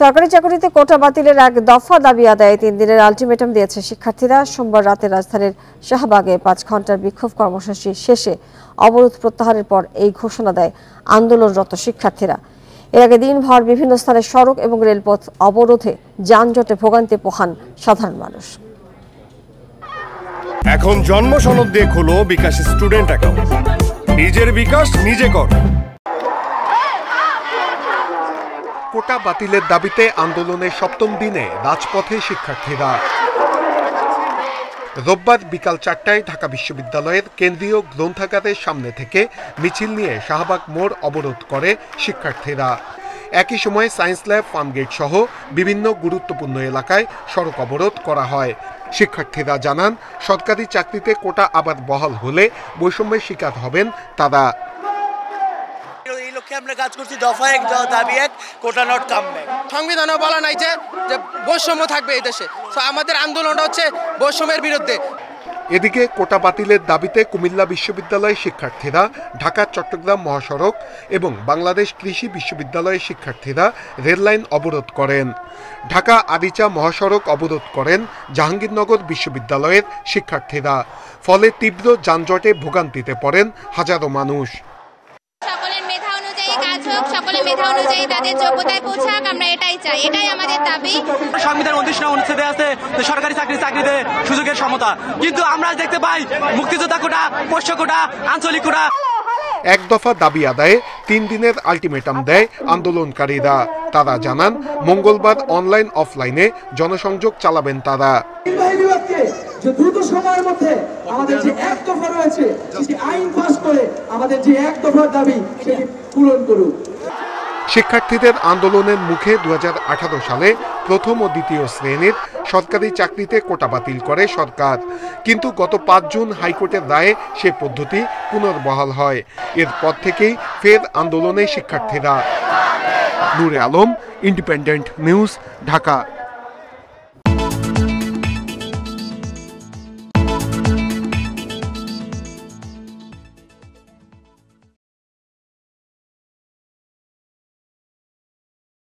সরকারি চাকরিতে কোটা বাতিলের এক দফা দাবি আদায়ে তিন দিনের আলটিমেটাম দিয়েছে শিক্ষার্থীরা সোমবার রাতে রাজধানীর শাহবাগে পাঁচ ঘন্টার বিক্ষোভ কর্মসূচি শেষে অবরোধ প্রত্যাহারের পর এই ঘোষণা দেয় আন্দোলনরত শিক্ষার্থীরা এর আগে দিনভর বিভিন্ন স্থানে সড়ক এবং রেলপথ অবরোধে যানজটে ভোগান্তি পোহান সাধারণ মানুষ এখন জন্ম সনদ দিয়ে খুলো বিকাশ স্টুডেন্ট অ্যাকাউন্ট নিজের বিকাশ নিজে কর কোটা বাতিলের দাবিতে আন্দোলনের সপ্তম দিনে রাজপথে শিক্ষার্থীরা রোববার বিকাল চারটায় ঢাকা বিশ্ববিদ্যালয়ের কেন্দ্রীয় গ্রন্থাগারের সামনে থেকে মিছিল নিয়ে শাহবাগ মোড় অবরোধ করে শিক্ষার্থীরা একই সময়ে সায়েন্স ল্যাব ফার্মগেট সহ বিভিন্ন গুরুত্বপূর্ণ এলাকায় সড়ক অবরোধ করা হয় শিক্ষার্থীরা জানান সরকারি চাকরিতে কোটা আবার বহাল হলে বৈষম্যের শিকার হবেন তারা এই লক্ষ্যে আমরা কাজ করছি দফা এক দাবি এক কোটা নট কাম ব্যাক বলা নাই যে যে বৈষম্য থাকবে এই দেশে তো আমাদের আন্দোলনটা হচ্ছে বৈষম্যের বিরুদ্ধে এদিকে কোটা বাতিলের দাবিতে কুমিল্লা বিশ্ববিদ্যালয়ের শিক্ষার্থীরা ঢাকা চট্টগ্রাম মহাসড়ক এবং বাংলাদেশ কৃষি বিশ্ববিদ্যালয়ের শিক্ষার্থীরা রেললাইন অবরোধ করেন ঢাকা আদিচা মহাসড়ক অবরোধ করেন জাহাঙ্গীরনগর বিশ্ববিদ্যালয়ের শিক্ষার্থীরা ফলে তীব্র যানজটে ভোগান্তিতে পড়েন হাজারো মানুষ অনুযায়ী তাদের যোগ্যতায় আমরা এটাই চাই এটাই আমাদের দাবি সংবিধান অনুচ্ছেদে আছে সরকারি চাকরি চাকরিতে সুযোগের সমতা কিন্তু আমরা দেখতে পাই মুক্তিযোদ্ধা কোটা পোষ্য কোটা আঞ্চলিক কোটা এক দফা দাবি আদায়ে তিন দিনের দেয় আন্দোলনকারীরা তারা জানান মঙ্গলবার অনলাইন অফলাইনে জনসংযোগ চালাবেন তারা যে দ্রুত সময়ের মধ্যে আমাদের যে এক দফা রয়েছে আইন করে আমাদের যে এক দফার দাবি সেটি পূরণ করুক শিক্ষার্থীদের আন্দোলনের মুখে দু সালে প্রথম ও দ্বিতীয় শ্রেণীর সরকারি চাকরিতে কোটা বাতিল করে সরকার কিন্তু গত পাঁচ জুন হাইকোর্টের রায়ে সে পদ্ধতি পুনর্বহাল হয় এরপর থেকেই ফের আন্দোলনে শিক্ষার্থীরা নূরে আলম ইন্ডিপেন্ডেন্ট নিউজ ঢাকা